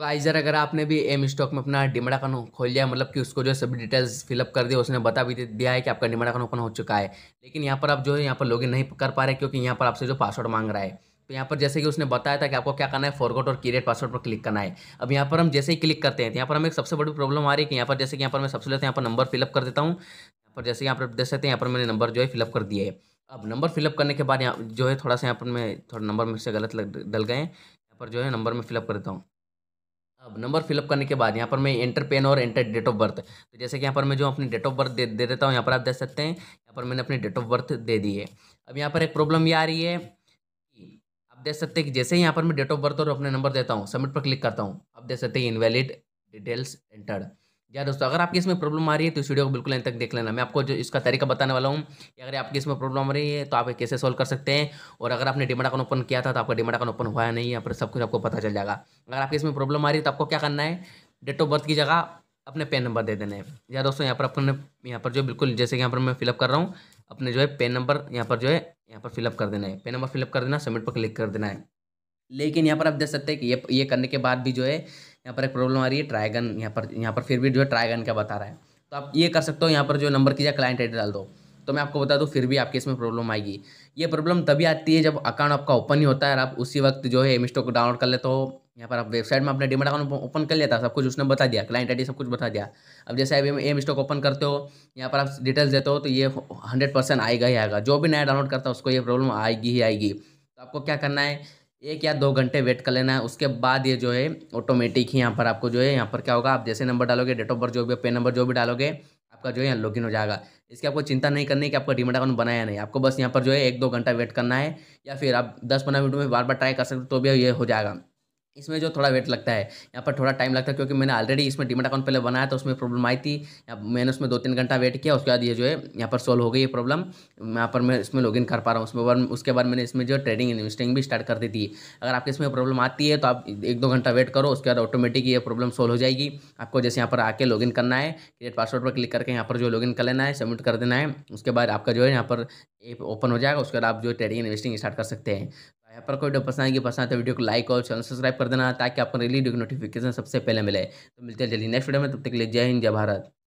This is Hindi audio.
गाइजर अगर आपने भी एम स्टॉक में अपना डिमड़ा कानून खोल लिया मतलब कि उसको जो है सभी डिटेल्स फिलअप कर दिया उसने बता भी दिया है कि आपका डिमड़ा का ओपन हो चुका है लेकिन यहाँ पर आप जो है यहाँ पर लॉगिन नहीं कर पा रहे क्योंकि यहाँ पर आपसे जो पासवर्ड मांग रहा है तो यहाँ पर जैसे कि उसने बताया था कि आपको क्या करना है फॉरगोट और क्रिएट पासवर्ड पर क्लिक करना है अब यहाँ पर हम जैसे ही क्लिक करते हैं तो यहाँ पर हमें एक सबसे बड़ी प्रॉब्लम आ रही है कि यहाँ पर जैसे कि यहाँ पर मैं सबसे पहले यहाँ पर नंबर फिलअप कर देता हूँ यहाँ पर जैसे यहाँ पर देख सकते हैं यहाँ पर मैंने नंबर जो है फिलअप कर दिया है अब नंबर फिलअप करने के बाद यहाँ जो है थोड़ा सा यहाँ पर मैं थोड़ा नंबर मुझसे गलत डल गए यहाँ पर जो है नंबर में फिलअप कर देता हूँ अब नंबर फिलअप करने के बाद यहाँ पर मैं एंटर पेन और एंटर डेट ऑफ बर्थ तो जैसे कि यहाँ पर मैं जो अपनी डेट ऑफ बर्थ दे दे देता हूँ यहाँ पर आप देख सकते हैं यहाँ पर मैंने अपनी डेट ऑफ बर्थ दे दी है अब यहाँ पर एक प्रॉब्लम ये आ रही है आप देख सकते हैं कि जैसे ही यहाँ पर मैं डेट ऑफ बर्थ और अपने नंबर देता हूँ सबमिट पर क्लिक करता हूँ आप देख सकते हैं इनवैलिड डिटेल्स एंटर्ड या दोस्तों अगर आपकी इसमें प्रॉब्लम आ रही है तो इस वीडियो को बिल्कुल अंत तक देख लेना मैं आपको जो इसका तरीका बताने वाला हूँ कि अगर आपकी इसमें प्रॉब्लम आ रही है तो आप कैसे सॉल्व कर सकते हैं और अगर आपने डिमांड अकाउंट ओपन किया था तो आपका डिमांड अकाउंट ओपन हुआ नहीं है पर सब कुछ आपको पता चल जाएगा अगर आपकी इसमें प्रॉब्लम आ रही है तो आपको क्या करना है डेट ऑफ बर्थ की जगह अपने पेन नंबर दे देना है या दोस्तों यहाँ पर अपने यहाँ पर जो बिल्कुल जैसे कि यहाँ पर मैं फिलअप कर रहा हूँ अपने जो है पेन नंबर यहाँ पर जो है यहाँ पर फिलअप कर देना है पेन नंबर फिलअप कर देना सबमिट पर क्लिक कर देना है लेकिन यहाँ पर आप देख सकते हैं कि ये ये करने के बाद भी जो है यहाँ पर एक प्रॉब्लम आ रही है ट्राइगन यहाँ पर यहाँ पर फिर भी जो है ट्राइगन का बता रहा है तो आप ये कर सकते हो यहाँ पर जो नंबर की जाए क्लाइंट आईडी डाल दो तो मैं आपको बता दूँ फिर भी आपके इसमें प्रॉब्लम आएगी ये प्रॉब्लम तभी आती है जब अकाउंट आपका ओपन ही होता है और आप उसी वक्त जो है एम को डाउनलोड कर लेते हो यहाँ पर आप वेबसाइट में अपना डिमेट अकाउंट ओपन कर लेता सब कुछ उसने बता दिया क्लाइंट आई सब कुछ बता दिया अब जैसे अभी एम स्टॉक ओपन करते हो यहाँ पर आप डिटेल्स देते हो तो ये हंड्रेड परसेंट आएगा ही आएगा जो भी नया डाउनलोड करता है उसको ये प्रॉब्लम आएगी ही आएगी तो आपको क्या करना है एक या दो घंटे वेट कर लेना है उसके बाद ये जो है ऑटोमेटिक ही यहाँ पर आपको जो है यहाँ पर क्या होगा आप जैसे नंबर डालोगे डेट ऑफ बर्थ जो भी पेन नंबर जो भी डालोगे आपका जो है यहाँ लॉगिन हो जाएगा इसकी आपको चिंता नहीं करनी कि आपका डीमेट अकाउंट बनाया नहीं आपको बस यहाँ पर जो है एक दो घंटा वेट करना है या फिर आप दस पंद्रह मिनट में बार बार ट्राई कर सकते हो तो भी ये हो जाएगा इसमें जो थोड़ा वेट लगता है यहाँ पर थोड़ा टाइम लगता है क्योंकि मैंने ऑलरेडी इसमें डिमेट अकाउंट पहले बनाया था उसमें प्रॉब्लम आई थी मैंने उसमें दो तीन घंटा वेट किया उसके बाद ये जो है यहाँ पर सॉल्व हो गई ये प्रॉब्लम यहाँ पर मैं इसमें लॉगिन कर पा रहा हूँ उसमें बाद उसके बाद मैंने इसमें जो ट्रेडिंग इन्वेस्टिंग भी स्टार्ट कर दी थी अगर आपके इसमें प्रॉब्लम आती है तो आप एक दो घंटा वेट करो उसके बाद ऑटोमेटिक ये प्रॉब्लम सॉल्व हो जाएगी आपको जैसे यहाँ पर आके लॉगिन करना है क्रिएट पासवर्ड पर क्लिक करके यहाँ पर जो लॉगिन कर लेना है सबमिट कर देना है उसके बाद आपका जो है यहाँ पर ऐप ओपन हो जाएगा उसके बाद आप जो ट्रेडिंग इन्वेस्टिंग स्टार्ट कर सकते हैं यहाँ पर कोई पसंद आएगी पसंद आए तो वीडियो को लाइक और चैनल सब्सक्राइब कर देना ताकि आपको रिलीज नोटिफिकेशन सबसे पहले मिले तो मिलते हैं जल्दी नेक्स्ट वीडियो में तब तक के लिए जय हिंद जय भारत